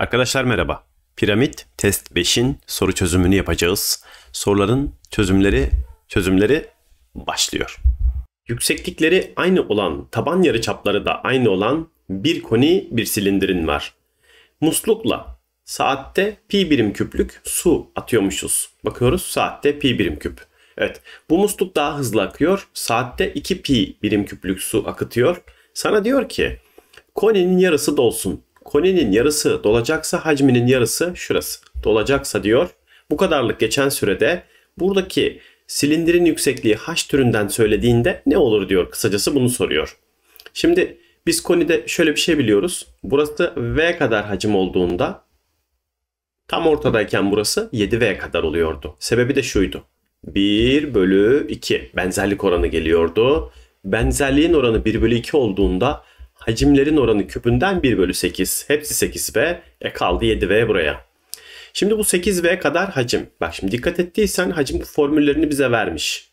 Arkadaşlar merhaba. Piramit test 5'in soru çözümünü yapacağız. Soruların çözümleri çözümleri başlıyor. Yükseklikleri aynı olan, taban yarıçapları da aynı olan bir koni bir silindirin var. Muslukla saatte pi birim küplük su atıyormuşuz. Bakıyoruz saatte pi birim küp. Evet bu musluk daha hızlı akıyor. Saatte 2 pi birim küplük su akıtıyor. Sana diyor ki koninin yarısı dolsun. Koninin yarısı dolacaksa hacminin yarısı şurası. Dolacaksa diyor. Bu kadarlık geçen sürede buradaki silindirin yüksekliği h türünden söylediğinde ne olur diyor. Kısacası bunu soruyor. Şimdi biz konide şöyle bir şey biliyoruz. Burası v kadar hacim olduğunda tam ortadayken burası 7v kadar oluyordu. Sebebi de şuydu. 1 bölü 2 benzerlik oranı geliyordu. Benzerliğin oranı 1 bölü 2 olduğunda Hacimlerin oranı küpünden 1 bölü 8. Hepsi 8V. E kaldı 7V buraya. Şimdi bu 8V kadar hacim. Bak şimdi dikkat ettiysen hacim formüllerini bize vermiş.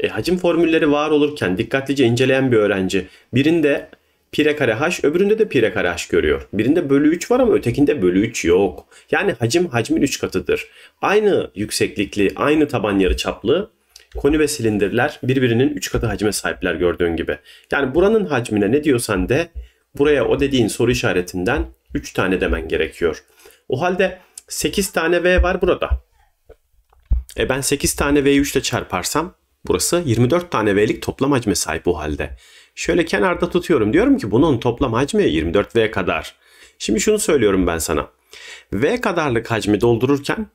E, hacim formülleri var olurken dikkatlice inceleyen bir öğrenci birinde pire kare h öbüründe de pire kare h görüyor. Birinde bölü 3 var ama ötekinde bölü 3 yok. Yani hacim hacmin 3 katıdır. Aynı yükseklikli, aynı taban yarı çaplı koni ve silindirler birbirinin 3 katı hacme sahipler gördüğün gibi. Yani buranın hacmine ne diyorsan de buraya o dediğin soru işaretinden 3 tane demen gerekiyor. O halde 8 tane V var burada. E ben 8 tane V'yi 3 ile çarparsam burası 24 tane V'lik toplam hacme sahip o halde. Şöyle kenarda tutuyorum diyorum ki bunun toplam hacmi 24 V kadar. Şimdi şunu söylüyorum ben sana. V kadarlık hacmi doldururken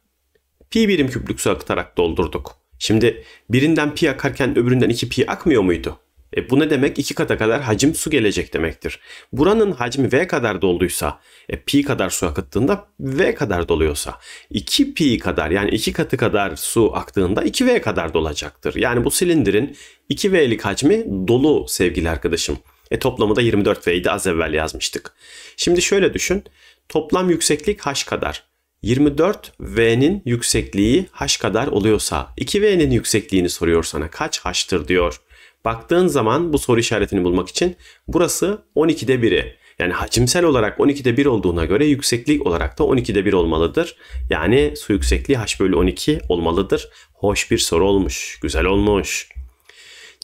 pi birim küplük su akıtarak doldurduk. Şimdi birinden pi akarken öbüründen 2 pi akmıyor muydu? E bu ne demek? 2 kata kadar hacim su gelecek demektir. Buranın hacmi V kadar dolduysa, e, pi kadar su akıttığında V kadar doluyorsa, 2 pi kadar yani 2 katı kadar su aktığında 2V kadar dolacaktır. Yani bu silindirin 2V'lik hacmi dolu sevgili arkadaşım. E toplamı da 24V'ydi az evvel yazmıştık. Şimdi şöyle düşün. Toplam yükseklik h kadar. 24 V'nin yüksekliği H kadar oluyorsa 2V'nin yüksekliğini soruyor sana kaç H'tır diyor. Baktığın zaman bu soru işaretini bulmak için burası 12'de 1'i. Yani hacimsel olarak 12'de 1 olduğuna göre yükseklik olarak da 12'de 1 olmalıdır. Yani su yüksekliği H bölü 12 olmalıdır. Hoş bir soru olmuş. Güzel olmuş.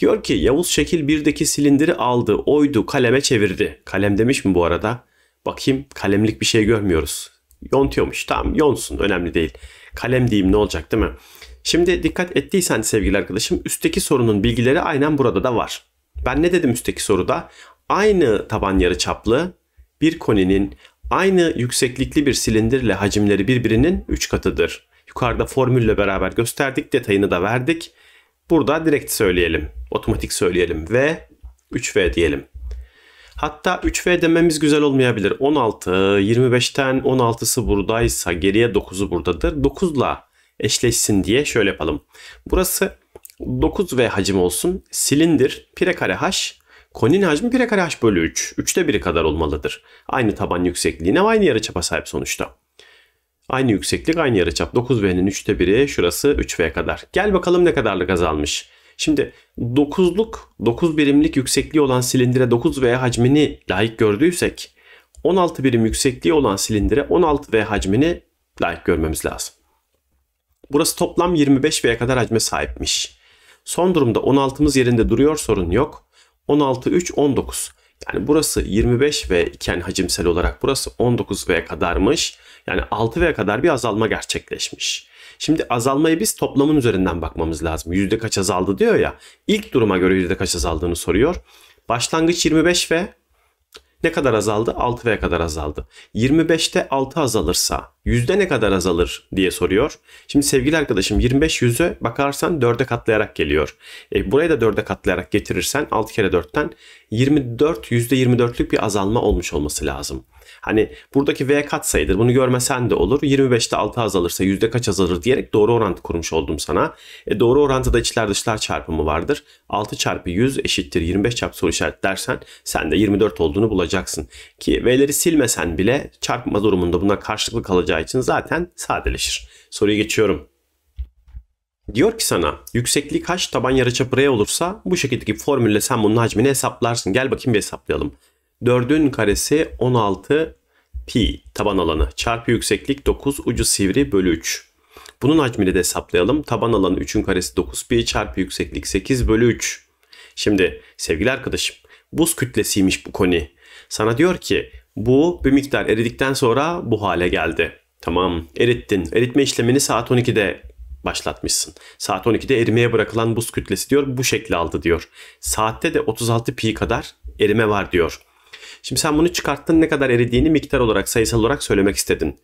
Diyor ki Yavuz Şekil 1'deki silindiri aldı, oydu, kaleme çevirdi. Kalem demiş mi bu arada? Bakayım kalemlik bir şey görmüyoruz. Yontuyormuş. Tamam yonsun önemli değil. Kalem diyeyim ne olacak değil mi? Şimdi dikkat ettiysen sevgili arkadaşım üstteki sorunun bilgileri aynen burada da var. Ben ne dedim üstteki soruda? Aynı taban yarı çaplı bir koninin aynı yükseklikli bir silindirle hacimleri birbirinin 3 katıdır. Yukarıda formülle beraber gösterdik, detayını da verdik. Burada direkt söyleyelim, otomatik söyleyelim ve 3V diyelim. Hatta 3V dememiz güzel olmayabilir. 16, 25'ten 16'sı buradaysa geriye 9'u buradadır. 9'la eşleşsin diye şöyle yapalım. Burası 9V hacim olsun. Silindir, pire kare haş. Koninin hacmi pire kare haş bölü 3. 3'te 1'i kadar olmalıdır. Aynı taban yüksekliğine ve aynı yarıçapa sahip sonuçta. Aynı yükseklik aynı yarıçap. 9V'nin 3'te 1'i şurası 3V kadar. Gel bakalım ne kadarlık azalmış. Şimdi 9'luk 9 birimlik yüksekliği olan silindire 9 veya hacmini layık gördüysek 16 birim yüksekliği olan silindire 16 ve hacmini layık görmemiz lazım. Burası toplam 25 veya kadar hacme sahipmiş. Son durumda 16'mız yerinde duruyor sorun yok. 16, 3, 19. Yani burası 25 ve iken hacimsel olarak burası 19 ve kadarmış. Yani 6 ve kadar bir azalma gerçekleşmiş. Şimdi azalmayı biz toplamın üzerinden bakmamız lazım. Yüzde kaç azaldı diyor ya. İlk duruma göre yüzde kaç azaldığını soruyor. Başlangıç 25 ve ne kadar azaldı? 6 veya kadar azaldı. 25'te 6 azalırsa yüzde ne kadar azalır diye soruyor. Şimdi sevgili arkadaşım 25 yüzü bakarsan 4'e katlayarak geliyor. E, burayı da 4'e katlayarak getirirsen 6 kere 4'ten 24 yüzde %24'lük bir azalma olmuş olması lazım. Hani buradaki V katsayıdır. Bunu görmesen de olur. 25'te 6 azalırsa yüzde kaç azalır diyerek doğru orantı kurmuş oldum sana. E doğru orantıda içler dışlar çarpımı vardır. 6 çarpı 100 eşittir 25 çarpı soru işareti dersen sen de 24 olduğunu bulacaksın kalacaksın. Ki V'leri silmesen bile çarpma durumunda buna karşılıklı kalacağı için zaten sadeleşir. Soruya geçiyorum. Diyor ki sana yükseklik kaç taban yarıçapı R olursa bu şekildeki formülle sen bunun hacmini hesaplarsın. Gel bakayım bir hesaplayalım. 4'ün karesi 16 pi taban alanı çarpı yükseklik 9 ucu sivri bölü 3. Bunun hacmini de hesaplayalım. Taban alanı 3'ün karesi 9 pi çarpı yükseklik 8 bölü 3. Şimdi sevgili arkadaşım buz kütlesiymiş bu koni. Sana diyor ki bu bir miktar eridikten sonra bu hale geldi. Tamam erittin. Eritme işlemini saat 12'de başlatmışsın. Saat 12'de erimeye bırakılan buz kütlesi diyor bu şekli aldı diyor. Saatte de 36 pi kadar erime var diyor. Şimdi sen bunu çıkarttın ne kadar eridiğini miktar olarak sayısal olarak söylemek istedin.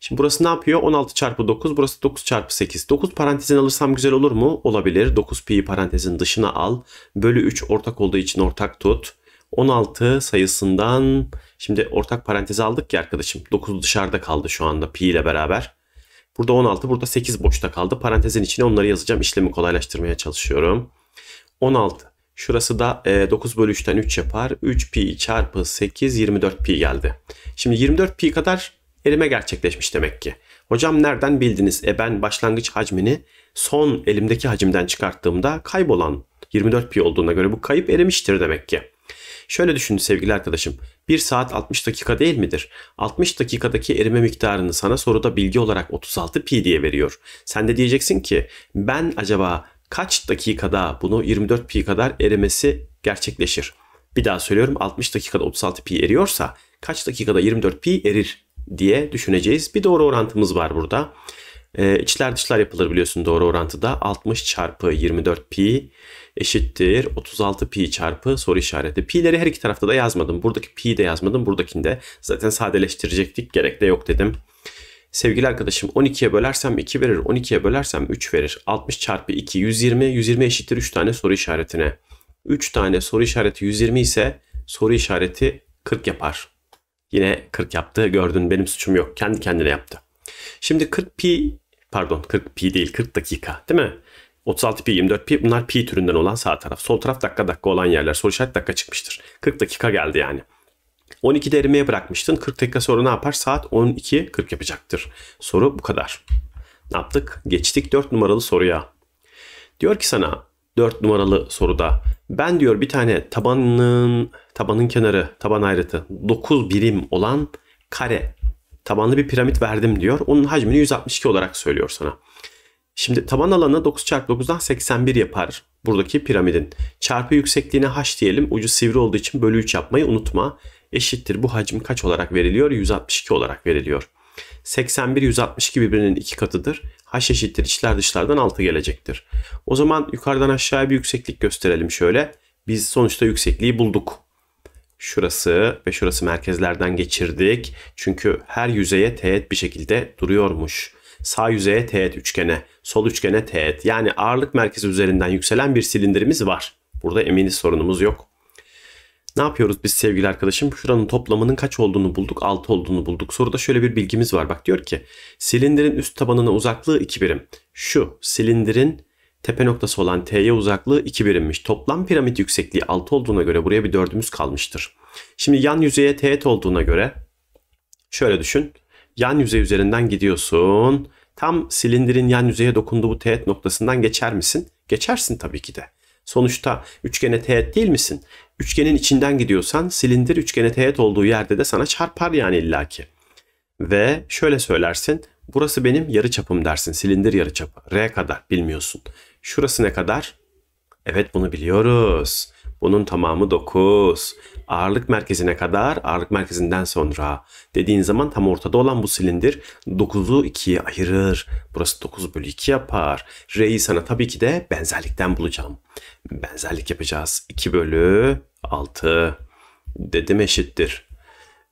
Şimdi burası ne yapıyor? 16 çarpı 9 burası 9 çarpı 8. 9 parantezin alırsam güzel olur mu? Olabilir. 9 pi parantezin dışına al. Bölü 3 ortak olduğu için ortak tut. 16 sayısından şimdi ortak parantez aldık ki arkadaşım. 9 dışarıda kaldı şu anda pi ile beraber. Burada 16, burada 8 boşta kaldı. Parantezin içine onları yazacağım. İşlemi kolaylaştırmaya çalışıyorum. 16. Şurası da 9 e, bölü 3'ten 3 yapar. 3 pi çarpı 8 24 pi geldi. Şimdi 24 pi kadar erime gerçekleşmiş demek ki. Hocam nereden bildiniz? E ben başlangıç hacmini son elimdeki hacimden çıkarttığımda kaybolan 24 pi olduğuna göre bu kayıp erimiştir demek ki. Şöyle düşündü sevgili arkadaşım. 1 saat 60 dakika değil midir? 60 dakikadaki erime miktarını sana soruda bilgi olarak 36 pi diye veriyor. Sen de diyeceksin ki ben acaba kaç dakikada bunu 24 pi kadar erimesi gerçekleşir? Bir daha söylüyorum 60 dakikada 36 pi eriyorsa kaç dakikada 24 pi erir diye düşüneceğiz. Bir doğru orantımız var burada. E, içler dışlar yapılır biliyorsun doğru orantıda. 60 çarpı 24 pi eşittir 36 pi çarpı soru işareti. Pi'leri her iki tarafta da yazmadım. Buradaki pi de yazmadım. Buradakinde zaten sadeleştirecektik. Gerek de yok dedim. Sevgili arkadaşım 12'ye bölersem 2 verir. 12'ye bölersem 3 verir. 60 çarpı 2 120. 120 eşittir 3 tane soru işaretine. 3 tane soru işareti 120 ise soru işareti 40 yapar. Yine 40 yaptı. Gördün benim suçum yok. Kendi kendine yaptı. Şimdi 40 pi, pardon 40 pi değil 40 dakika değil mi? 36 pi, 24 pi, bunlar pi türünden olan sağ taraf. Sol taraf dakika dakika olan yerler. Sol işaret dakika çıkmıştır. 40 dakika geldi yani. 12'de erimeye bırakmıştın. 40 dakika sonra ne yapar? Saat 12.40 yapacaktır. Soru bu kadar. Ne yaptık? Geçtik 4 numaralı soruya. Diyor ki sana 4 numaralı soruda ben diyor bir tane tabanın tabanın kenarı, taban ayrıtı 9 birim olan kare tabanlı bir piramit verdim diyor. Onun hacmini 162 olarak söylüyor sana. Şimdi taban alanı 9 çarpı 9'dan 81 yapar buradaki piramidin. Çarpı yüksekliğine h diyelim. Ucu sivri olduğu için bölü 3 yapmayı unutma. Eşittir bu hacim kaç olarak veriliyor? 162 olarak veriliyor. 81 162 birbirinin iki katıdır. H eşittir içler dışlardan 6 gelecektir. O zaman yukarıdan aşağıya bir yükseklik gösterelim şöyle. Biz sonuçta yüksekliği bulduk şurası ve şurası merkezlerden geçirdik. Çünkü her yüzeye teğet bir şekilde duruyormuş. Sağ yüzeye teğet üçgene, sol üçgene teğet. Yani ağırlık merkezi üzerinden yükselen bir silindirimiz var. Burada eminiz sorunumuz yok. Ne yapıyoruz biz sevgili arkadaşım? Şuranın toplamının kaç olduğunu bulduk, 6 olduğunu bulduk. Soruda şöyle bir bilgimiz var. Bak diyor ki silindirin üst tabanına uzaklığı 2 birim. Şu silindirin Tepe noktası olan T'ye uzaklığı 2 birimmiş. Toplam piramit yüksekliği 6 olduğuna göre buraya bir dördümüz kalmıştır. Şimdi yan yüzeye teğet olduğuna göre şöyle düşün. Yan yüzey üzerinden gidiyorsun. Tam silindirin yan yüzeye dokunduğu bu teğet noktasından geçer misin? Geçersin tabii ki de. Sonuçta üçgene teğet değil misin? Üçgenin içinden gidiyorsan silindir üçgene teğet olduğu yerde de sana çarpar yani illaki. Ve şöyle söylersin. Burası benim yarı çapım dersin. Silindir yarı çapı. R kadar bilmiyorsun. Şurası ne kadar? Evet bunu biliyoruz. Bunun tamamı 9. Ağırlık merkezine kadar, ağırlık merkezinden sonra dediğin zaman tam ortada olan bu silindir 9'u 2'ye ayırır. Burası 9 bölü 2 yapar. R'yi sana tabii ki de benzerlikten bulacağım. Benzerlik yapacağız. 2 bölü 6 dedim eşittir.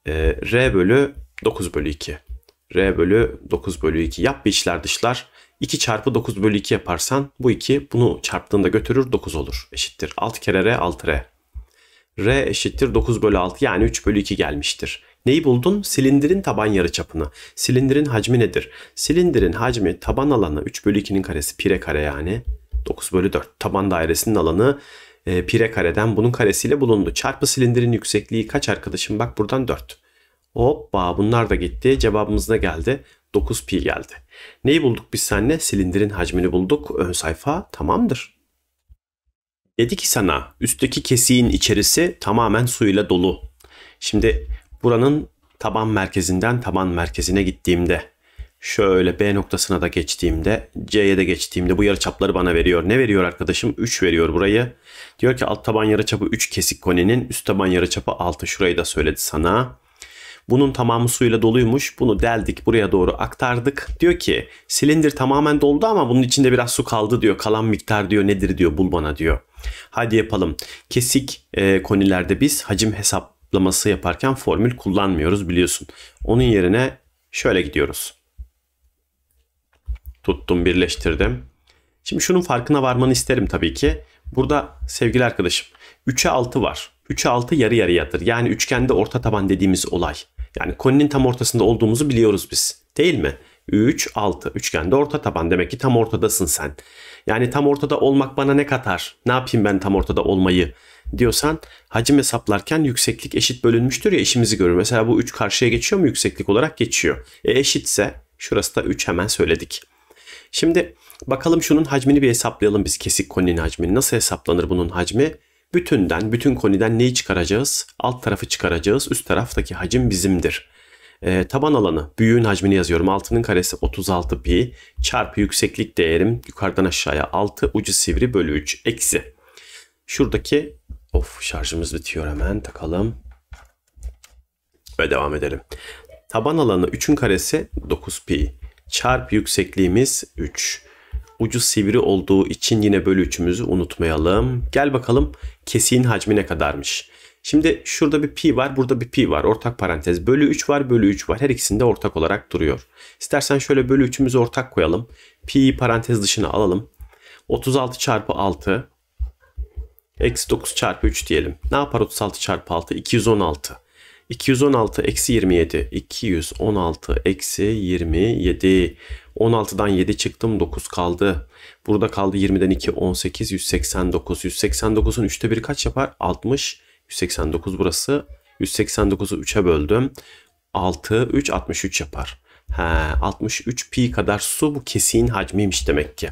Ee, R bölü 9 bölü 2. R bölü 9 bölü 2. Yap bir içler dışlar. 2 çarpı 9 bölü 2 yaparsan bu 2 bunu çarptığında götürür 9 olur. Eşittir 6 kere R 6R. R eşittir 9 bölü 6 yani 3 bölü 2 gelmiştir. Neyi buldun? Silindirin taban yarıçapını. Silindirin hacmi nedir? Silindirin hacmi taban alanı 3 bölü 2'nin karesi pire kare yani 9 bölü 4. Taban dairesinin alanı e, pire kareden bunun karesiyle bulundu. Çarpı silindirin yüksekliği kaç arkadaşım? Bak buradan 4. Hoppa bunlar da gitti. Cevabımız ne geldi? 9 pi geldi. Neyi bulduk biz seninle? Silindirin hacmini bulduk. Ön sayfa tamamdır. Dedi ki sana üstteki kesiğin içerisi tamamen suyla dolu. Şimdi buranın taban merkezinden taban merkezine gittiğimde şöyle B noktasına da geçtiğimde C'ye de geçtiğimde bu yarıçapları bana veriyor. Ne veriyor arkadaşım? 3 veriyor burayı. Diyor ki alt taban yarıçapı 3 kesik konenin üst taban yarıçapı 6. Şurayı da söyledi sana. Bunun tamamı suyla doluymuş. Bunu deldik buraya doğru aktardık. Diyor ki silindir tamamen doldu ama bunun içinde biraz su kaldı diyor. Kalan miktar diyor nedir diyor bul bana diyor. Hadi yapalım. Kesik e, konilerde biz hacim hesaplaması yaparken formül kullanmıyoruz biliyorsun. Onun yerine şöyle gidiyoruz. Tuttum birleştirdim. Şimdi şunun farkına varmanı isterim tabii ki. Burada sevgili arkadaşım 3'e 6 var. 3 6 yarı yarıyadır. Yani üçgende orta taban dediğimiz olay. Yani koninin tam ortasında olduğumuzu biliyoruz biz. Değil mi? 3, 6. Üçgende orta taban. Demek ki tam ortadasın sen. Yani tam ortada olmak bana ne katar? Ne yapayım ben tam ortada olmayı? Diyorsan hacim hesaplarken yükseklik eşit bölünmüştür ya işimizi görür. Mesela bu 3 karşıya geçiyor mu yükseklik olarak? Geçiyor. E eşitse şurası da 3 hemen söyledik. Şimdi bakalım şunun hacmini bir hesaplayalım biz kesik koninin hacmini. Nasıl hesaplanır bunun hacmi? Bütünden, bütün koniden neyi çıkaracağız? Alt tarafı çıkaracağız. Üst taraftaki hacim bizimdir. E, taban alanı, büyüğün hacmini yazıyorum. Altının karesi 36 pi çarpı yükseklik değerim yukarıdan aşağıya 6 ucu sivri bölü 3 eksi. Şuradaki of şarjımız bitiyor hemen takalım. Ve devam edelim. Taban alanı 3'ün karesi 9 pi çarpı yüksekliğimiz 3 ucu sivri olduğu için yine bölü 3'ümüzü unutmayalım. Gel bakalım kesiğin hacmi ne kadarmış. Şimdi şurada bir pi var, burada bir pi var. Ortak parantez bölü 3 var, bölü 3 var. Her ikisinde ortak olarak duruyor. İstersen şöyle bölü 3'ümüzü ortak koyalım. Pi'yi parantez dışına alalım. 36 çarpı 6 eksi 9 çarpı 3 diyelim. Ne yapar 36 çarpı 6? 216. 216 eksi 27. 216 eksi 27. 16'dan 7 çıktım 9 kaldı. Burada kaldı 20'den 2 18 189. 189'un 3'te 1 kaç yapar? 60. 189 burası. 189'u 3'e böldüm. 6 3 63 yapar. He, 63 pi kadar su bu kesiğin hacmiymiş demek ki.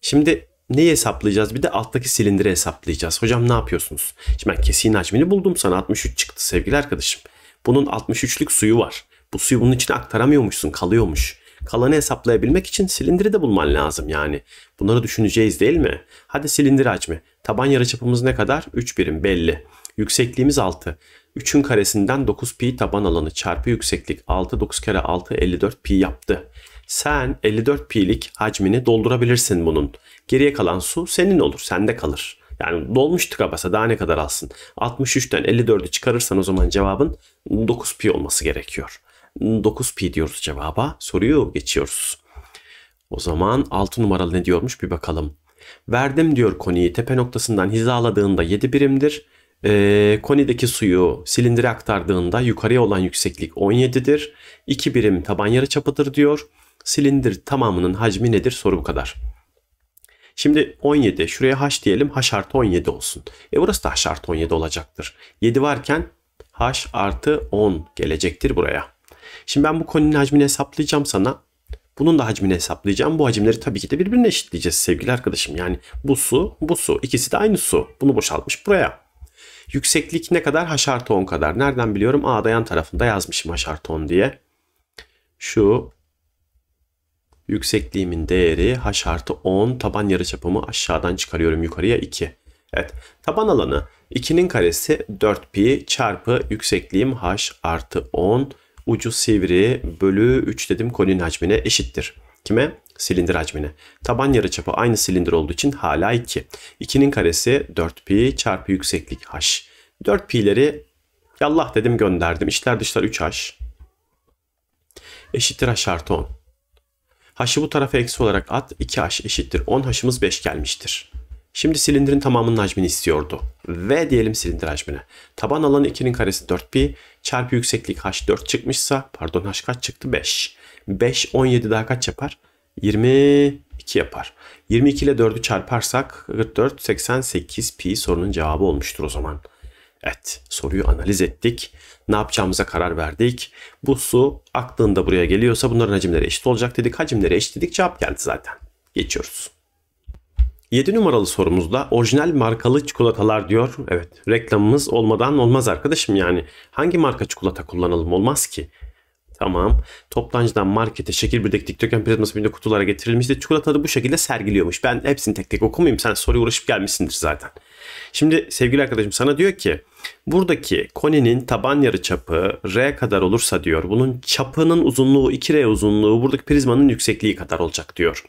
Şimdi neyi hesaplayacağız? Bir de alttaki silindiri hesaplayacağız. Hocam ne yapıyorsunuz? Şimdi ben kesiğin hacmini buldum sana 63 çıktı sevgili arkadaşım. Bunun 63'lük suyu var. Bu suyu bunun içine aktaramıyormuşsun kalıyormuş. Kalanı hesaplayabilmek için silindiri de bulman lazım yani. Bunları düşüneceğiz değil mi? Hadi silindiri açma. Taban yarıçapımız ne kadar? 3 birim belli. Yüksekliğimiz 6. 3'ün karesinden 9 pi taban alanı çarpı yükseklik 6 9 kere 6 54 pi yaptı. Sen 54 pi'lik hacmini doldurabilirsin bunun. Geriye kalan su senin olur, sende kalır. Yani dolmuştu kabasa daha ne kadar alsın? 63'ten 54'ü çıkarırsan o zaman cevabın 9 pi olması gerekiyor. 9pi diyoruz cevaba. Soruyu geçiyoruz. O zaman 6 numaralı ne diyormuş bir bakalım. Verdim diyor koniyi tepe noktasından hizaladığında 7 birimdir. E, konideki suyu silindire aktardığında yukarıya olan yükseklik 17'dir. 2 birim taban yarı çapıdır diyor. Silindir tamamının hacmi nedir? Soru bu kadar. Şimdi 17 şuraya h diyelim h artı 17 olsun. E burası da h artı 17 olacaktır. 7 varken h artı 10 gelecektir buraya. Şimdi ben bu koninin hacmini hesaplayacağım sana. Bunun da hacmini hesaplayacağım. Bu hacimleri tabii ki de birbirine eşitleyeceğiz sevgili arkadaşım. Yani bu su, bu su. ikisi de aynı su. Bunu boşaltmış buraya. Yükseklik ne kadar? H artı 10 kadar. Nereden biliyorum? A'da yan tarafında yazmışım H artı 10 diye. Şu yüksekliğimin değeri H artı 10. Taban yarıçapımı aşağıdan çıkarıyorum yukarıya 2. Evet. Taban alanı 2'nin karesi 4 pi çarpı yüksekliğim H artı 10 ucu sivri bölü 3 dedim koninin hacmine eşittir. Kime? Silindir hacmine. Taban yarıçapı aynı silindir olduğu için hala 2. 2'nin karesi 4 pi çarpı yükseklik h. 4 pi'leri yallah dedim gönderdim. İçler dışlar 3 h. Eşittir h artı 10. H'ı bu tarafa eksi olarak at. 2h eşittir 10 h'ımız 5 gelmiştir. Şimdi silindirin tamamının hacmini istiyordu. V diyelim silindir hacmine. Taban alanı 2'nin karesi 4pi çarpı yükseklik h4 çıkmışsa pardon h kaç çıktı 5. 5 17 daha kaç yapar? 22 yapar. 22 ile 4'ü çarparsak 44 88 pi sorunun cevabı olmuştur o zaman. Evet soruyu analiz ettik. Ne yapacağımıza karar verdik. Bu su aklında buraya geliyorsa bunların hacimleri eşit olacak dedik. Hacimleri eşit dedik cevap geldi zaten. Geçiyoruz. 7 numaralı sorumuzda orijinal markalı çikolatalar diyor. Evet reklamımız olmadan olmaz arkadaşım yani. Hangi marka çikolata kullanalım olmaz ki. Tamam. Toptancıdan markete şekil birdeki dikdörtgen prizması birbirinde kutulara getirilmişti. de çikolata da bu şekilde sergiliyormuş. Ben hepsini tek tek okumayayım. Sen soruya uğraşıp gelmişsindir zaten. Şimdi sevgili arkadaşım sana diyor ki buradaki koninin taban yarı çapı R kadar olursa diyor. Bunun çapının uzunluğu 2R uzunluğu buradaki prizmanın yüksekliği kadar olacak diyor.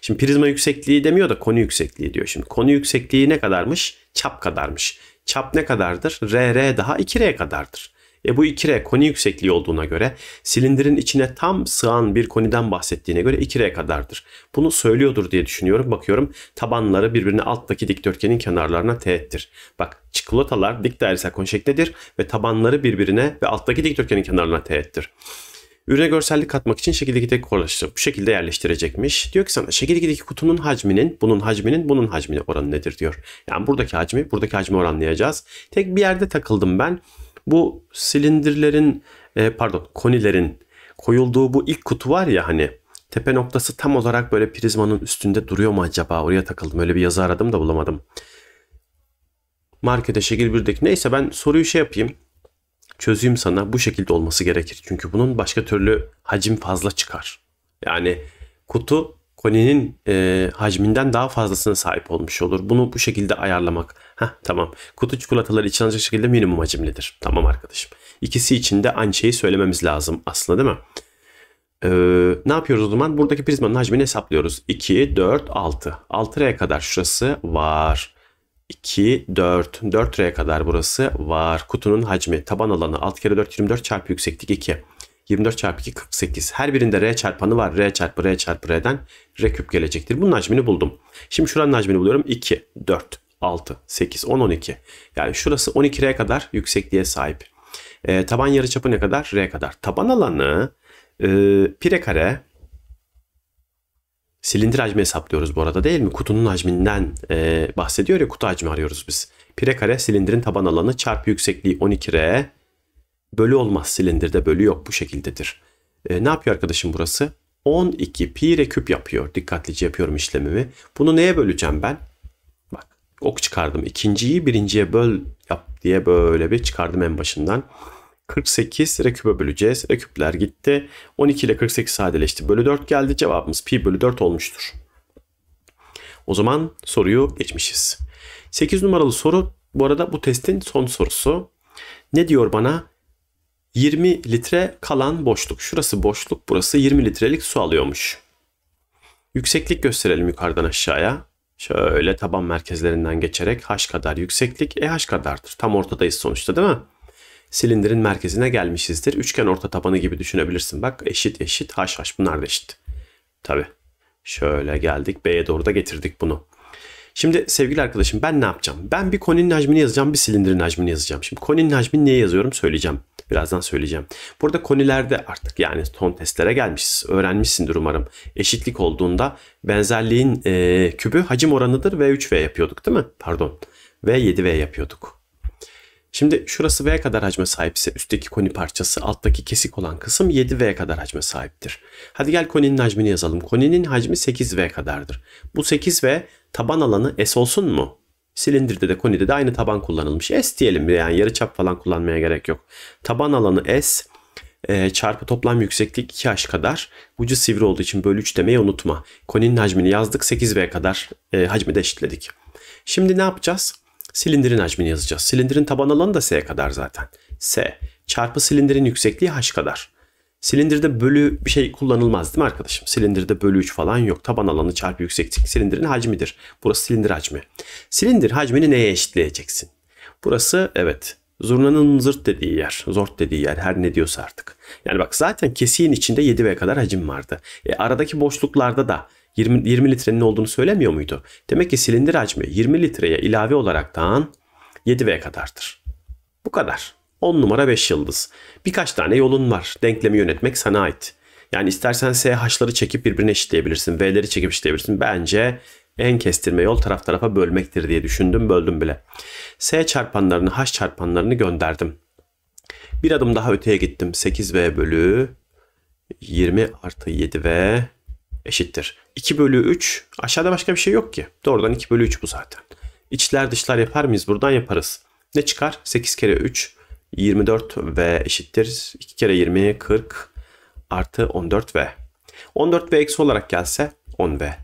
Şimdi prizma yüksekliği demiyor da konu yüksekliği diyor. Şimdi konu yüksekliği ne kadarmış? Çap kadarmış. Çap ne kadardır? RR daha 2R kadardır. E bu 2R koni yüksekliği olduğuna göre silindirin içine tam sığan bir koniden bahsettiğine göre 2R kadardır. Bunu söylüyordur diye düşünüyorum. Bakıyorum tabanları birbirine alttaki dikdörtgenin kenarlarına teğettir. Bak çikolatalar dik dairesel koni şeklindedir ve tabanları birbirine ve alttaki dikdörtgenin kenarlarına teğettir. Ürüne görsellik katmak için şekil 2'deki korlaştırıp bu şekilde yerleştirecekmiş. Diyor ki sana şekil 2'deki kutunun hacminin, bunun hacminin, bunun hacmine oranı nedir diyor. Yani buradaki hacmi, buradaki hacmi oranlayacağız. Tek bir yerde takıldım ben. Bu silindirlerin, e, pardon konilerin koyulduğu bu ilk kutu var ya hani tepe noktası tam olarak böyle prizmanın üstünde duruyor mu acaba? Oraya takıldım. Öyle bir yazı aradım da bulamadım. Markete şekil birdeki neyse ben soruyu şey yapayım çözüm sana bu şekilde olması gerekir. Çünkü bunun başka türlü hacim fazla çıkar. Yani kutu koninin e, hacminden daha fazlasına sahip olmuş olur. Bunu bu şekilde ayarlamak. Heh, tamam. Kutu çikolataları için alacak şekilde minimum hacimlidir. Tamam arkadaşım. İkisi için de aynı şeyi söylememiz lazım aslında değil mi? Ee, ne yapıyoruz o zaman? Buradaki prizmanın hacmini hesaplıyoruz. 2, 4, 6. 6 R'ye kadar şurası var. 2, 4. 4 R kadar burası var. Kutunun hacmi, taban alanı 6 kere 4, 24 çarpı yükseklik 2. 24 çarpı 2, 48. Her birinde R çarpanı var. R çarpı R çarpı R'den R küp gelecektir. Bunun hacmini buldum. Şimdi şuranın hacmini buluyorum. 2, 4, 6, 8, 10, 12. Yani şurası 12 R kadar yüksekliğe sahip. E, taban yarıçapı ne kadar? R kadar. Taban alanı e, r kare silindir hacmi hesaplıyoruz bu arada değil mi? Kutunun hacminden e, bahsediyor ya kutu hacmi arıyoruz biz. Pire kare silindirin taban alanı çarpı yüksekliği 12R bölü olmaz silindirde bölü yok bu şekildedir. E, ne yapıyor arkadaşım burası? 12 pi re küp yapıyor. Dikkatlice yapıyorum işlemimi. Bunu neye böleceğim ben? Bak ok çıkardım. İkinciyi birinciye böl yap diye böyle bir çıkardım en başından. 48 rekübe böleceğiz. küpler gitti. 12 ile 48 sadeleşti. Bölü 4 geldi. Cevabımız pi bölü 4 olmuştur. O zaman soruyu geçmişiz. 8 numaralı soru bu arada bu testin son sorusu. Ne diyor bana? 20 litre kalan boşluk. Şurası boşluk, burası 20 litrelik su alıyormuş. Yükseklik gösterelim yukarıdan aşağıya. Şöyle taban merkezlerinden geçerek h kadar yükseklik, eh kadardır. Tam ortadayız sonuçta değil mi? silindirin merkezine gelmişizdir. Üçgen orta tabanı gibi düşünebilirsin. Bak eşit eşit haş haş bunlar da eşit. Tabi. Şöyle geldik B'ye doğru da getirdik bunu. Şimdi sevgili arkadaşım ben ne yapacağım? Ben bir koninin hacmini yazacağım, bir silindirin hacmini yazacağım. Şimdi koninin hacmini niye yazıyorum söyleyeceğim. Birazdan söyleyeceğim. Burada konilerde artık yani ton testlere gelmişiz. Öğrenmişsindir umarım. Eşitlik olduğunda benzerliğin e, kübü hacim oranıdır v 3V yapıyorduk değil mi? Pardon. V 7V yapıyorduk. Şimdi şurası V kadar hacme sahipse üstteki koni parçası alttaki kesik olan kısım 7V kadar hacme sahiptir. Hadi gel koninin hacmini yazalım. Koninin hacmi 8V kadardır. Bu 8V taban alanı S olsun mu? Silindirde de konide de aynı taban kullanılmış. S diyelim yani yarı çap falan kullanmaya gerek yok. Taban alanı S e, çarpı toplam yükseklik 2h kadar. Ucu sivri olduğu için bölü 3 demeyi unutma. Koninin hacmini yazdık 8V kadar e, hacmi de eşitledik. Şimdi ne yapacağız? silindirin hacmini yazacağız. Silindirin taban alanı da S kadar zaten. S çarpı silindirin yüksekliği H kadar. Silindirde bölü bir şey kullanılmaz değil mi arkadaşım? Silindirde bölü 3 falan yok. Taban alanı çarpı yükseklik silindirin hacmidir. Burası silindir hacmi. Silindir hacmini neye eşitleyeceksin? Burası evet zurnanın zırt dediği yer, zort dediği yer her ne diyorsa artık. Yani bak zaten kesiğin içinde 7V kadar hacim vardı. E, aradaki boşluklarda da 20, 20 litrenin olduğunu söylemiyor muydu? Demek ki silindir hacmi 20 litreye ilave olaraktan 7V kadardır. Bu kadar. 10 numara 5 yıldız. Birkaç tane yolun var. Denklemi yönetmek sana ait. Yani istersen SH'ları çekip birbirine eşitleyebilirsin. V'leri çekip eşitleyebilirsin. Bence en kestirme yol taraf tarafa bölmektir diye düşündüm. Böldüm bile. S çarpanlarını H çarpanlarını gönderdim. Bir adım daha öteye gittim. 8V bölü 20 artı 7V eşittir. 2 bölü 3 aşağıda başka bir şey yok ki. Doğrudan 2 bölü 3 bu zaten. İçler dışlar yapar mıyız? Buradan yaparız. Ne çıkar? 8 kere 3 24 ve eşittir. 2 kere 20 40 artı 14 ve. 14 ve eksi olarak gelse 10 ve.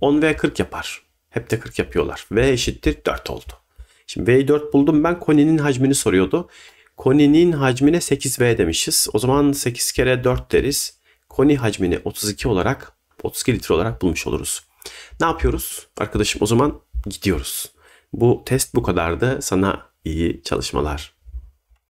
10 ve 40 yapar. Hep de 40 yapıyorlar. V eşittir 4 oldu. Şimdi V'yi 4 buldum. Ben koninin hacmini soruyordu. Koninin hacmine 8V demişiz. O zaman 8 kere 4 deriz. Koni hacmini 32 olarak 32 litre olarak bulmuş oluruz. Ne yapıyoruz? Arkadaşım o zaman gidiyoruz. Bu test bu kadardı. Sana iyi çalışmalar.